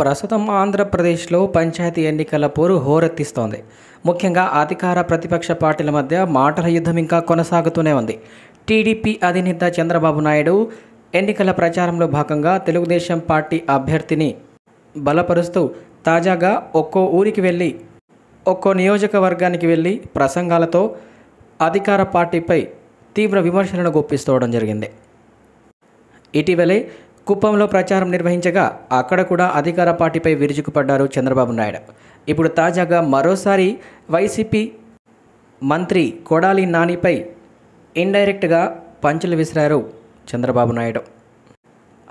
ప్రస్తుతం ఆంధ్రప్రదేశ్లో పంచాయతీ ఎన్నికల పోరు హోరెత్తిస్తోంది ముఖ్యంగా అధికార ప్రతిపక్ష పార్టీల మధ్య మాటల యుద్ధం ఇంకా కొనసాగుతూనే ఉంది టీడీపీ అధినేత చంద్రబాబు నాయుడు ఎన్నికల ప్రచారంలో భాగంగా తెలుగుదేశం పార్టీ అభ్యర్థిని బలపరుస్తూ తాజాగా ఒక్కో ఊరికి వెళ్ళి ఒక్కో నియోజకవర్గానికి వెళ్ళి ప్రసంగాలతో అధికార పార్టీపై తీవ్ర విమర్శలను గుప్పిస్తోవడం జరిగింది ఇటీవలే కుప్పంలో ప్రచారం నిర్వహించగా అక్కడ కూడా అధికార పార్టీపై విరుచుకుపడ్డారు చంద్రబాబు నాయుడు ఇప్పుడు తాజాగా మరోసారి వైసీపీ మంత్రి కొడాలి నానిపై ఇండైరెక్ట్గా పంచులు విసిరారు చంద్రబాబు నాయుడు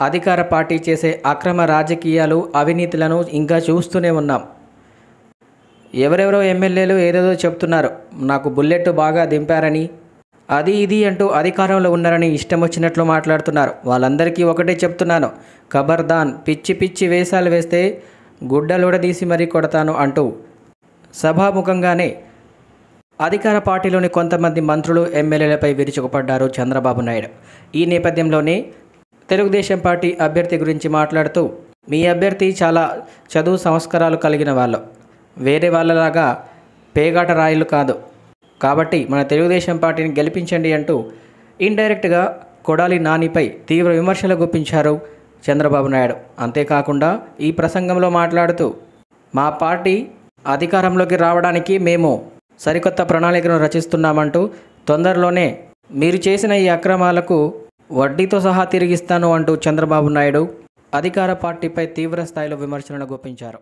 అధికార పార్టీ చేసే అక్రమ రాజకీయాలు అవినీతులను ఇంకా చూస్తూనే ఉన్నాం ఎవరెవరో ఎమ్మెల్యేలు ఏదేదో చెప్తున్నారు నాకు బుల్లెట్ బాగా దింపారని అది ఇది అంటూ అధికారంలో ఉన్నారని ఇష్టం వచ్చినట్లు మాట్లాడుతున్నారు వాళ్ళందరికీ ఒకటే చెప్తున్నాను ఖబర్దాన్ పిచ్చి పిచ్చి వేషాలు వేస్తే గుడ్డలుడదీసి మరీ కొడతాను అంటూ సభాముఖంగానే అధికార పార్టీలోని కొంతమంది మంత్రులు ఎమ్మెల్యేలపై విరుచుకుపడ్డారు చంద్రబాబు నాయుడు ఈ నేపథ్యంలోనే తెలుగుదేశం పార్టీ అభ్యర్థి గురించి మాట్లాడుతూ మీ అభ్యర్థి చాలా చదువు సంస్కారాలు కలిగిన వాళ్ళు వేరే వాళ్ళలాగా పేగాట రాయలు కాదు కాబట్టి మన తెలుగుదేశం పార్టీని గెలిపించండి అంటూ ఇండైరెక్ట్గా కొడాలి నానిపై తీవ్ర విమర్శలు గుప్పించారు చంద్రబాబు నాయుడు అంతేకాకుండా ఈ ప్రసంగంలో మాట్లాడుతూ మా పార్టీ అధికారంలోకి రావడానికి మేము సరికొత్త ప్రణాళికను రచిస్తున్నామంటూ తొందరలోనే మీరు చేసిన ఈ అక్రమాలకు వడ్డీతో సహా తిరిగిస్తాను అంటూ చంద్రబాబు నాయుడు అధికార పార్టీపై తీవ్ర స్థాయిలో విమర్శలను గుప్పించారు